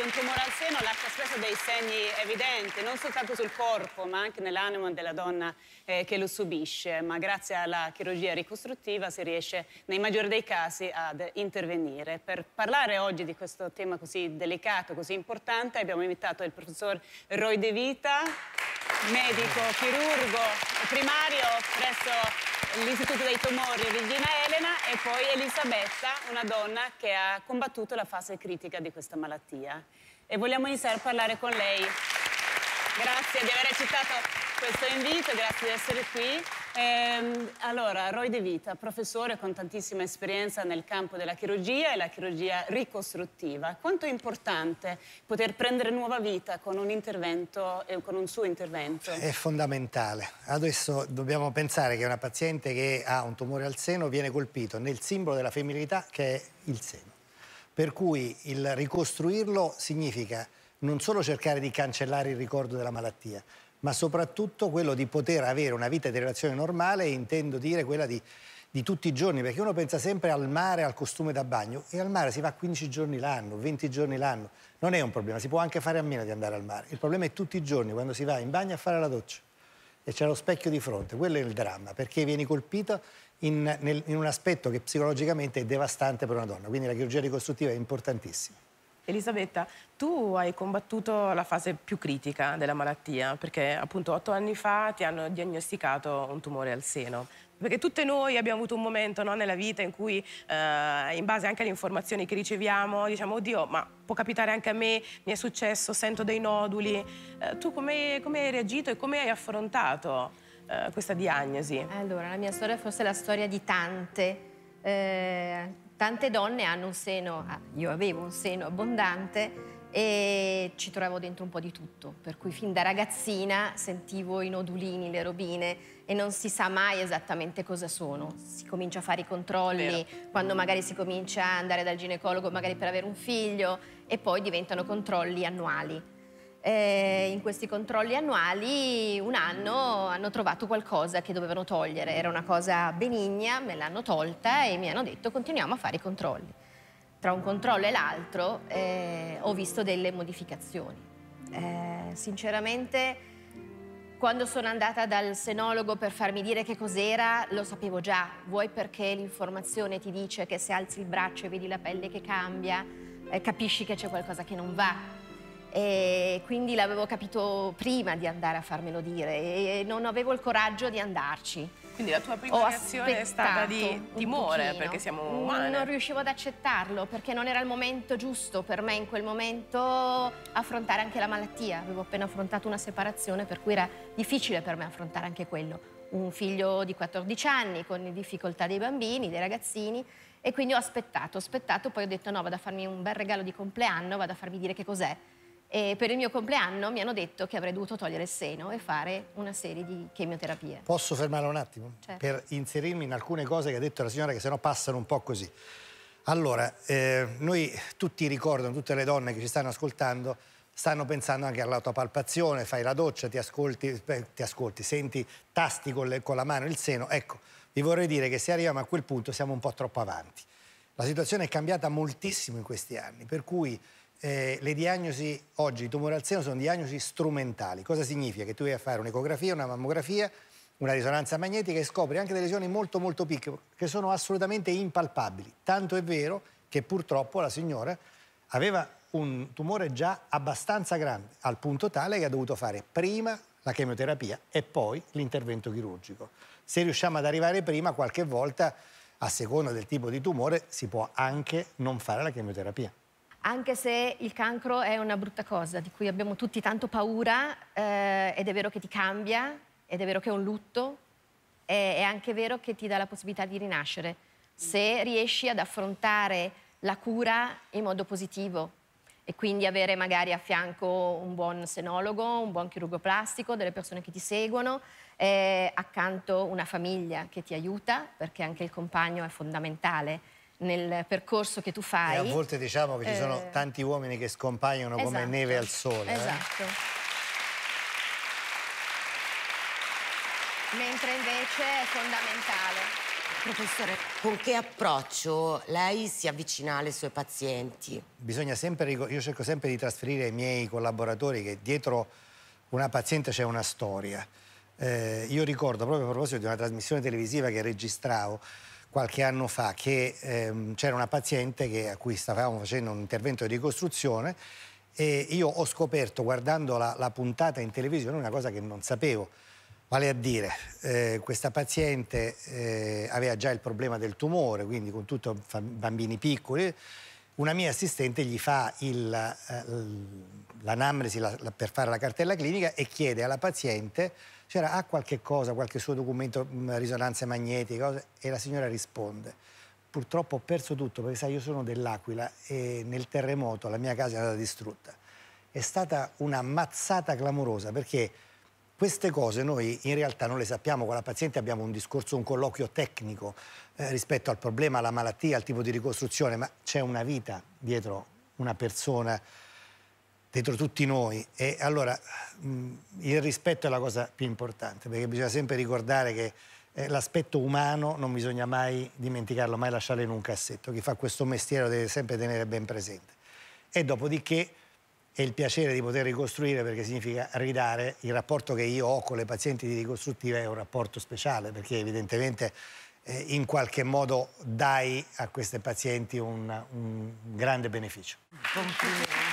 di un tumore al seno lascia spesso dei segni evidenti, non soltanto sul corpo, ma anche nell'anima della donna eh, che lo subisce. Ma grazie alla chirurgia ricostruttiva si riesce, nei maggiori dei casi, ad intervenire. Per parlare oggi di questo tema così delicato, così importante, abbiamo invitato il professor Roy De Vita, medico, chirurgo primario presso l'Istituto dei Tumori Regina Elena e poi Elisabetta, una donna che ha combattuto la fase critica di questa malattia. E vogliamo iniziare a parlare con lei. Grazie di aver accettato questo invito, grazie di essere qui. Ehm, allora, Roy De Vita, professore con tantissima esperienza nel campo della chirurgia e la chirurgia ricostruttiva. Quanto è importante poter prendere nuova vita con un intervento, eh, con un suo intervento? È fondamentale. Adesso dobbiamo pensare che una paziente che ha un tumore al seno viene colpito nel simbolo della femminilità che è il seno. Per cui il ricostruirlo significa non solo cercare di cancellare il ricordo della malattia, ma soprattutto quello di poter avere una vita di relazione normale, intendo dire quella di, di, tutti i giorni, perché uno pensa sempre al mare, al costume da bagno, e al mare si va 15 giorni l'anno, 20 giorni l'anno, non è un problema, si può anche fare a meno di andare al mare, il problema è tutti i giorni quando si va in bagno a fare la doccia e c'è lo specchio di fronte, quello è il dramma, perché vieni colpito in, nel, in un aspetto che psicologicamente è devastante per una donna, quindi la chirurgia ricostruttiva è importantissima. Elisabetta, tu hai combattuto la fase più critica della malattia, perché appunto otto anni fa ti hanno diagnosticato un tumore al seno. Perché tutte noi abbiamo avuto un momento no, nella vita in cui, eh, in base anche alle informazioni che riceviamo, diciamo, oddio, ma può capitare anche a me, mi è successo, sento dei noduli. Eh, tu come, come hai reagito e come hai affrontato eh, questa diagnosi? Allora, la mia storia è forse la storia di tante. Eh, Tante donne hanno un seno, eh, io avevo un seno abbondante e ci trovavo dentro un po' di tutto, per cui fin da ragazzina sentivo i nodulini, le robine e non si sa mai esattamente cosa sono. Si comincia a fare i controlli Vero. quando magari si comincia ad andare dal ginecologo magari per avere un figlio e poi diventano controlli annuali eh, in questi controlli annuali un anno hanno trovato qualcosa che dovevano togliere, era una cosa benigna, me l'hanno tolta e mi hanno detto continuiamo a fare i controlli. Tra un controllo e l'altro eh, ho visto delle modificazioni. Eh, sinceramente quando sono andata dal senologo per farmi dire che cos'era, lo sapevo già. Vuoi perché l'informazione ti dice che se alzi il braccio e vedi la pelle che cambia, eh, capisci che c'è qualcosa che non va e quindi l'avevo capito prima di andare a farmelo dire e non avevo il coraggio di andarci. Quindi la tua prima reazione è stata di timore perché siamo mm, umane. Non riuscivo ad accettarlo perché non era il momento giusto per me in quel momento affrontare anche la malattia. Avevo appena affrontato una separazione per cui era difficile per me affrontare anche quello. Un figlio di 14 anni con difficoltà dei bambini, dei ragazzini e quindi ho aspettato, ho aspettato, poi ho detto no, vado a farmi un bel regalo di compleanno, vado a farmi dire che cos'è e per il mio compleanno mi hanno detto che avrei dovuto togliere il seno e fare una serie di chemioterapie. Posso fermare un attimo? Certo. Per inserirmi in alcune cose che ha detto la signora che sennò passano un po' così. Allora, eh, noi tutti ricordano, tutte le donne che ci stanno ascoltando, stanno pensando anche all'autopalpazione, fai la doccia, ti ascolti, eh, ti ascolti senti tasti con, le, con la mano il seno. Ecco, vi vorrei dire che se arriviamo a quel punto siamo un po' troppo avanti. La situazione è cambiata moltissimo in questi anni, per cui eh, le diagnosi oggi di tumore al seno sono diagnosi strumentali. Cosa significa? Che tu vai a fare un'ecografia, una mammografia, una risonanza magnetica e scopri anche delle lesioni molto molto piccole che sono assolutamente impalpabili. Tanto è vero che purtroppo la signora aveva un tumore già abbastanza grande, al punto tale che ha dovuto fare prima la chemioterapia e poi l'intervento chirurgico. Se riusciamo ad arrivare prima, qualche volta, a seconda del tipo di tumore, si può anche non fare la chemioterapia anche se il cancro è una brutta cosa di cui abbiamo tutti tanto paura eh, ed è vero che ti cambia, ed è vero che è un lutto, è, è anche vero che ti dà la possibilità di rinascere se riesci ad affrontare la cura in modo positivo e quindi avere magari a fianco un buon senologo, un buon chirurgo plastico, delle persone che ti seguono, eh, accanto una famiglia che ti aiuta, perché anche il compagno è fondamentale nel percorso che tu fai. E a volte diciamo che ci sono eh. tanti uomini che scompaiono esatto. come neve al sole. Eh. Esatto. Eh? Mentre invece è fondamentale. Professore, con che approccio lei si avvicina alle sue pazienti? Bisogna sempre, io cerco sempre di trasferire ai miei collaboratori che dietro una paziente c'è una storia. Eh, io ricordo proprio a proposito di una trasmissione televisiva che registravo, qualche anno fa che ehm, c'era una paziente che, a cui stavamo facendo un intervento di ricostruzione e io ho scoperto guardando la, la puntata in televisione una cosa che non sapevo. Vale a dire, eh, questa paziente eh, aveva già il problema del tumore, quindi con tutti bambini piccoli, una mia assistente gli fa eh, l'anamnesi la, per fare la cartella clinica e chiede alla paziente c'era ha qualche cosa, qualche suo documento, mm, risonanze magnetiche, e la signora risponde. Purtroppo ho perso tutto perché sai, io sono dell'Aquila e nel terremoto la mia casa è stata distrutta. È stata una mazzata clamorosa perché queste cose noi in realtà non le sappiamo, con la paziente abbiamo un discorso, un colloquio tecnico eh, rispetto al problema, alla malattia, al tipo di ricostruzione, ma c'è una vita dietro una persona, dietro tutti noi e allora mh, mm, il rispetto è la cosa più importante perché bisogna sempre ricordare che eh, l'aspetto umano non bisogna mai dimenticarlo, mai lasciarlo in un cassetto. Chi fa questo mestiere lo deve sempre tenere ben presente. E dopodiché e il piacere di poter ricostruire perché significa ridare il rapporto che io ho con le pazienti di ricostruttiva è un rapporto speciale perché evidentemente eh, in qualche modo dai a queste pazienti un, un grande beneficio. Complimenti.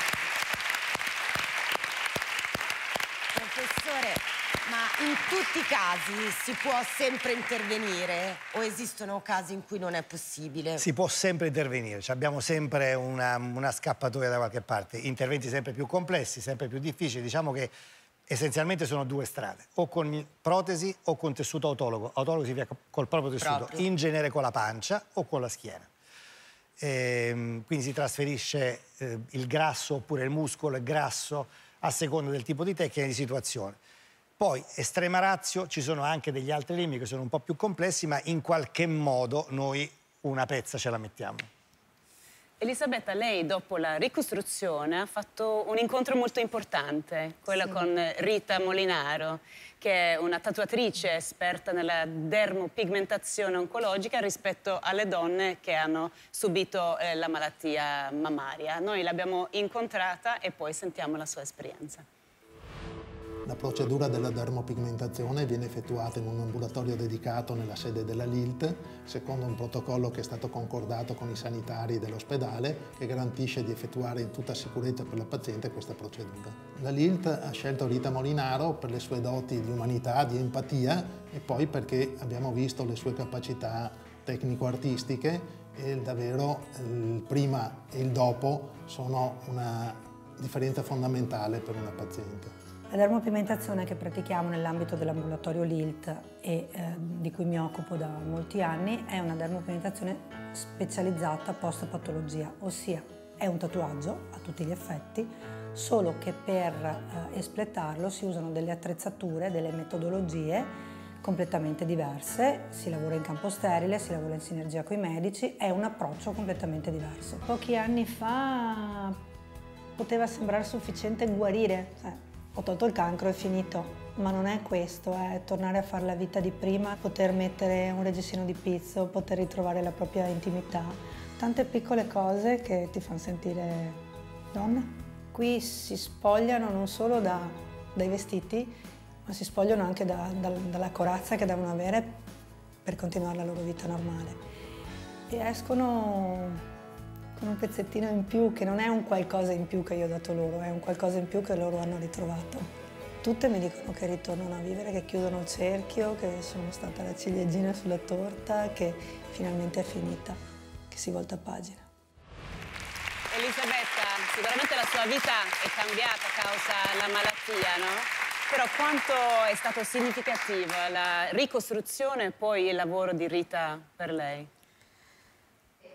questi casi si può sempre intervenire o esistono casi in cui non è possibile? Si può sempre intervenire, cioè abbiamo sempre una, una scappatoia da qualche parte, interventi sempre più complessi, sempre più difficili, diciamo che essenzialmente sono due strade, o con protesi o con tessuto autologo, autologo significa col proprio tessuto, proprio. in genere con la pancia o con la schiena. E, ehm, quindi si trasferisce eh, il grasso oppure il muscolo, il grasso, a seconda del tipo di tecnica e di situazione. Poi, estrema razio, ci sono anche degli altri limiti che sono un po' più complessi, ma in qualche modo noi una pezza ce la mettiamo. Elisabetta, lei dopo la ricostruzione ha fatto un incontro molto importante, quello sì. con Rita Molinaro, che è una tatuatrice esperta nella dermopigmentazione oncologica rispetto alle donne che hanno subito eh, la malattia mammaria. Noi l'abbiamo incontrata e poi sentiamo la sua esperienza. La procedura della dermopigmentazione viene effettuata in un ambulatorio dedicato nella sede della LILT, secondo un protocollo che è stato concordato con i sanitari dell'ospedale, che garantisce di effettuare in tutta sicurezza per la paziente questa procedura. La LILT ha scelto Rita Molinaro per le sue doti di umanità, di empatia e poi perché abbiamo visto le sue capacità tecnico-artistiche e davvero il prima e il dopo sono una differenza fondamentale per una paziente. La dermopigmentazione che pratichiamo nell'ambito dell'ambulatorio LILT e eh, di cui mi occupo da molti anni è una dermopigmentazione specializzata post patologia, ossia è un tatuaggio a tutti gli effetti, solo che per eh, espletarlo si usano delle attrezzature, delle metodologie completamente diverse, si lavora in campo sterile, si lavora in sinergia con i medici, è un approccio completamente diverso. Pochi anni fa poteva sembrare sufficiente guarire, eh ho tolto il cancro, è finito. Ma non è questo, è tornare a fare la vita di prima, poter mettere un reggiseno di pizzo, poter ritrovare la propria intimità. Tante piccole cose che ti fanno sentire donna. Qui si spogliano non solo da, dai vestiti, ma si spogliano anche da, da, dalla corazza che devono avere per continuare la loro vita normale. E escono con un pezzettino in più che non è un qualcosa in più che io ho dato loro, è un qualcosa in più che loro hanno ritrovato. Tutte mi dicono che ritornano a vivere, che chiudono il cerchio, che sono stata la ciliegina sulla torta, che finalmente è finita, che si volta pagina. Elisabetta, sicuramente la sua vita è cambiata a causa della malattia, no? Però quanto è stato significativo la ricostruzione e poi il lavoro di Rita per lei?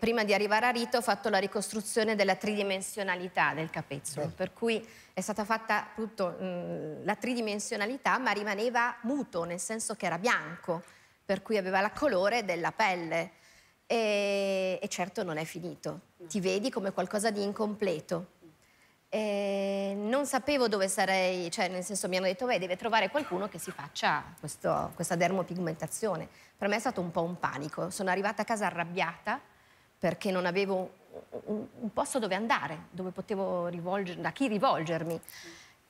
prima di arrivare a Rito ho fatto la ricostruzione della tridimensionalità del capezzolo, Beh. per cui è stata fatta appunto mh, la tridimensionalità ma rimaneva muto, nel senso che era bianco, per cui aveva la colore della pelle. E, e certo non è finito, ti vedi come qualcosa di incompleto. E non sapevo dove sarei, cioè nel senso mi hanno detto beh deve trovare qualcuno che si faccia questo, questa dermopigmentazione. Per me è stato un po' un panico, sono arrivata a casa arrabbiata perché non avevo un, un posto dove andare, dove potevo rivolgermi, a chi rivolgermi.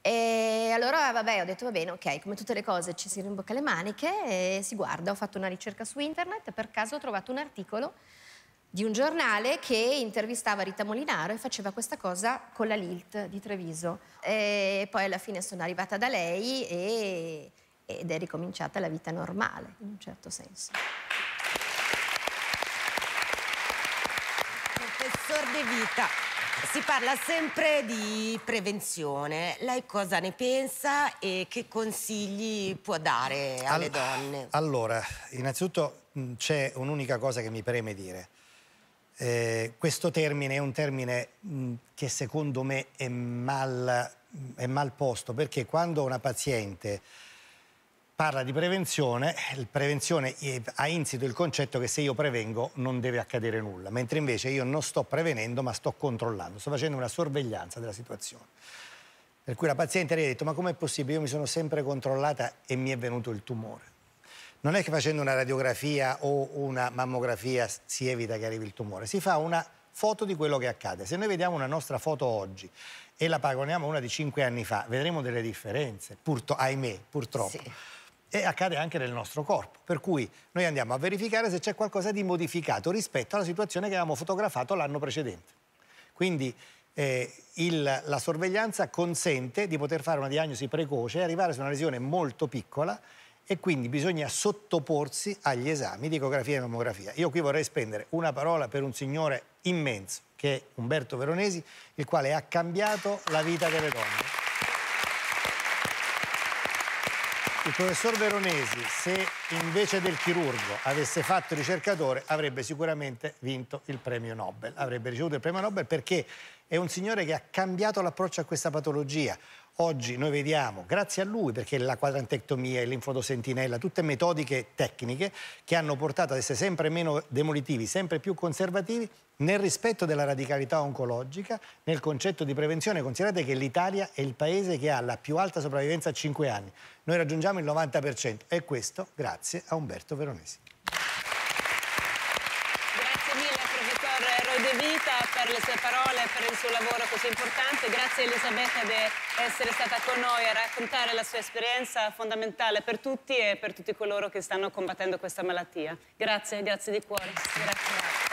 E allora vabbè, ho detto va bene, ok, come tutte le cose ci si rimbocca le maniche e si guarda. Ho fatto una ricerca su internet e per caso ho trovato un articolo di un giornale che intervistava Rita Molinaro e faceva questa cosa con la Lilt di Treviso. E poi alla fine sono arrivata da lei e, ed è ricominciata la vita normale, in un certo senso. Vita. Si parla sempre di prevenzione. Lei cosa ne pensa e che consigli può dare alle All donne? Allora, innanzitutto c'è un'unica cosa che mi preme dire. Eh, questo termine è un termine mh, che secondo me è mal, è mal posto perché quando una paziente parla di prevenzione, prevenzione ha insito il concetto che se io prevengo non deve accadere nulla, mentre invece io non sto prevenendo ma sto controllando, sto facendo una sorveglianza della situazione. Per cui la paziente ha detto ma com'è possibile, io mi sono sempre controllata e mi è venuto il tumore. Non è che facendo una radiografia o una mammografia si evita che arrivi il tumore, si fa una foto di quello che accade. Se noi vediamo una nostra foto oggi e la paragoniamo a una di cinque anni fa, vedremo delle differenze, purto, ahimè, purtroppo. Sì e accade anche nel nostro corpo. Per cui noi andiamo a verificare se c'è qualcosa di modificato rispetto alla situazione che avevamo fotografato l'anno precedente. Quindi eh, il, la sorveglianza consente di poter fare una diagnosi precoce e arrivare su una lesione molto piccola e quindi bisogna sottoporsi agli esami di ecografia e mammografia. Io qui vorrei spendere una parola per un signore immenso, che è Umberto Veronesi, il quale ha cambiato la vita delle donne. Il professor Veronesi, se invece del chirurgo avesse fatto ricercatore, avrebbe sicuramente vinto il premio Nobel. Avrebbe ricevuto il premio Nobel perché è un signore che ha cambiato l'approccio a questa patologia. Oggi noi vediamo, grazie a lui, perché la quadrantectomia e l'infodosentinella, tutte metodiche tecniche che hanno portato ad essere sempre meno demolitivi, sempre più conservativi, nel rispetto della radicalità oncologica, nel concetto di prevenzione. Considerate che l'Italia è il paese che ha la più alta sopravvivenza a 5 anni. Noi raggiungiamo il 90% e questo grazie a Umberto Veronesi. per le sue parole e per il suo lavoro così importante. Grazie Elisabetta di essere stata con noi a raccontare la sua esperienza fondamentale per tutti e per tutti coloro che stanno combattendo questa malattia. Grazie, grazie di cuore. Grazie.